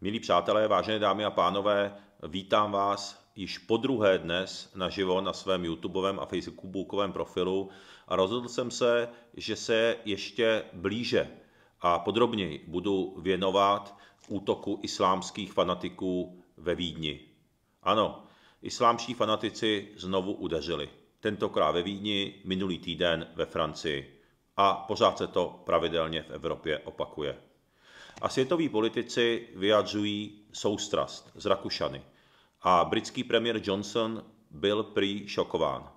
Milí přátelé, vážené dámy a pánové, vítám vás již po druhé dnes naživo na svém YouTubeovém a Facebookovém profilu a rozhodl jsem se, že se ještě blíže a podrobněji budu věnovat útoku islámských fanatiků ve Vídni. Ano, islámští fanatici znovu udeřili. Tentokrát ve Vídni, minulý týden ve Francii. A pořád se to pravidelně v Evropě opakuje. A světoví politici vyjadřují soustrast z Rakušany. A britský premiér Johnson byl prý šokován.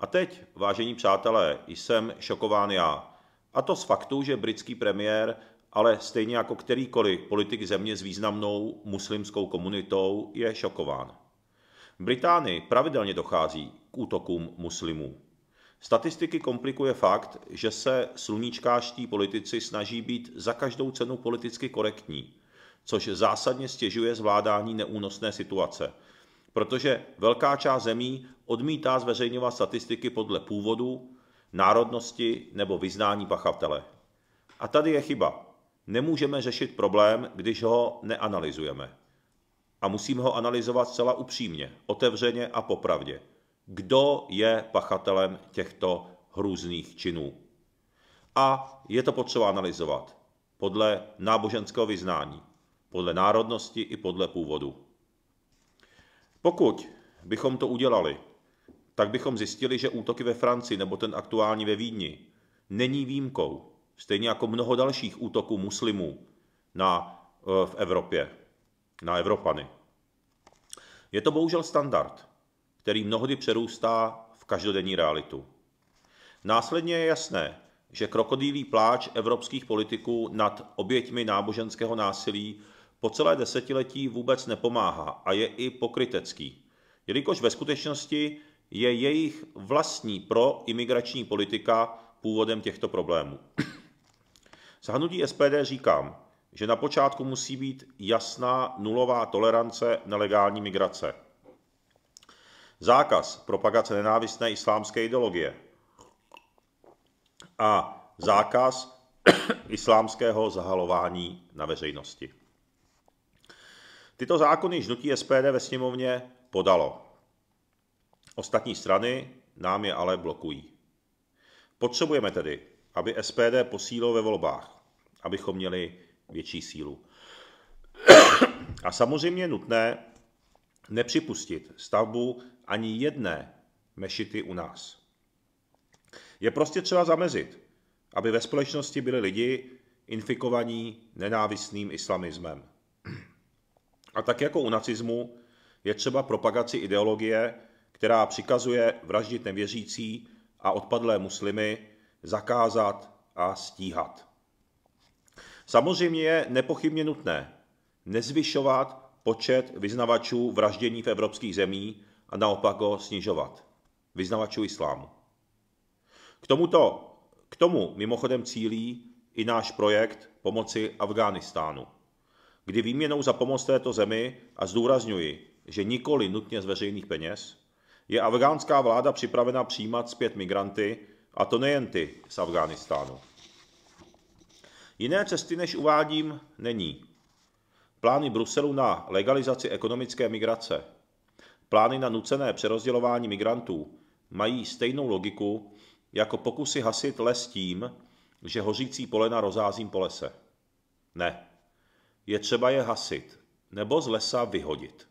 A teď, vážení přátelé, jsem šokován já. A to z faktu, že britský premiér, ale stejně jako kterýkoliv politik země s významnou muslimskou komunitou, je šokován. Británii pravidelně dochází k útokům muslimů. Statistiky komplikuje fakt, že se sluníčkáští politici snaží být za každou cenu politicky korektní, což zásadně stěžuje zvládání neúnosné situace, protože velká část zemí odmítá zveřejňovat statistiky podle původu, národnosti nebo vyznání pachatele. A tady je chyba. Nemůžeme řešit problém, když ho neanalyzujeme. A musíme ho analyzovat zcela upřímně, otevřeně a popravdě – kdo je pachatelem těchto hrůzných činů. A je to potřeba analyzovat podle náboženského vyznání, podle národnosti i podle původu. Pokud bychom to udělali, tak bychom zjistili, že útoky ve Francii nebo ten aktuální ve Vídni není výjimkou, stejně jako mnoho dalších útoků muslimů na, eh, v Evropě, na Evropany. Je to bohužel standard který mnohdy přerůstá v každodenní realitu. Následně je jasné, že krokodýlí pláč evropských politiků nad oběťmi náboženského násilí po celé desetiletí vůbec nepomáhá a je i pokrytecký, jelikož ve skutečnosti je jejich vlastní proimigrační politika původem těchto problémů. Zahnutí SPD říkám, že na počátku musí být jasná nulová tolerance nelegální migrace – zákaz propagace nenávistné islámské ideologie a zákaz islámského zahalování na veřejnosti. Tyto zákony žnutí SPD ve sněmovně podalo. Ostatní strany nám je ale blokují. Potřebujeme tedy, aby SPD posílo ve volbách, abychom měli větší sílu. A samozřejmě nutné nepřipustit stavbu ani jedné mešity u nás. Je prostě třeba zamezit, aby ve společnosti byli lidi infikovaní nenávistným islamismem. A tak jako u nacismu je třeba propagaci ideologie, která přikazuje vraždit nevěřící a odpadlé muslimy, zakázat a stíhat. Samozřejmě je nepochybně nutné nezvyšovat počet vyznavačů vraždění v evropských zemích, a naopak ho snižovat. Vyznavačů islámu. K, tomuto, k tomu mimochodem cílí i náš projekt pomoci Afghánistánu, kdy výměnou za pomoc této zemi, a zdůrazňuji, že nikoli nutně z veřejných peněz, je afgánská vláda připravena přijímat zpět migranty, a to nejen ty z Afghánistánu. Jiné cesty, než uvádím, není. Plány Bruselu na legalizaci ekonomické migrace Plány na nucené přerozdělování migrantů mají stejnou logiku jako pokusy hasit les tím, že hořící polena rozházím po lese. Ne. Je třeba je hasit nebo z lesa vyhodit.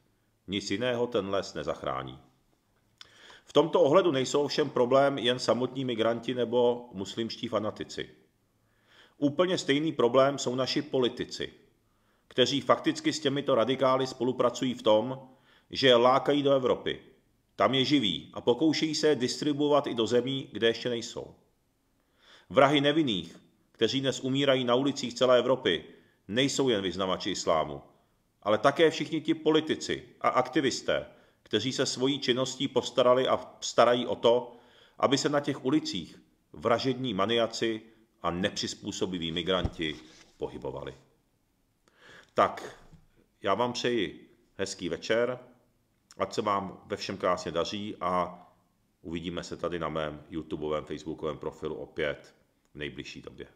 Nic jiného ten les nezachrání. V tomto ohledu nejsou ovšem problém jen samotní migranti nebo muslimští fanatici. Úplně stejný problém jsou naši politici, kteří fakticky s těmito radikály spolupracují v tom, že je lákají do Evropy. Tam je živí a pokoušejí se je distribuovat i do zemí, kde ještě nejsou. Vrahy nevinných, kteří dnes umírají na ulicích celé Evropy, nejsou jen vyznavači islámu, ale také všichni ti politici a aktivisté, kteří se svojí činností postarali a starají o to, aby se na těch ulicích vražední maniaci a nepřizpůsobiví migranti pohybovali. Tak, já vám přeji hezký večer ať se vám ve všem krásně daří a uvidíme se tady na mém YouTubeovém, Facebookovém profilu opět v nejbližší době.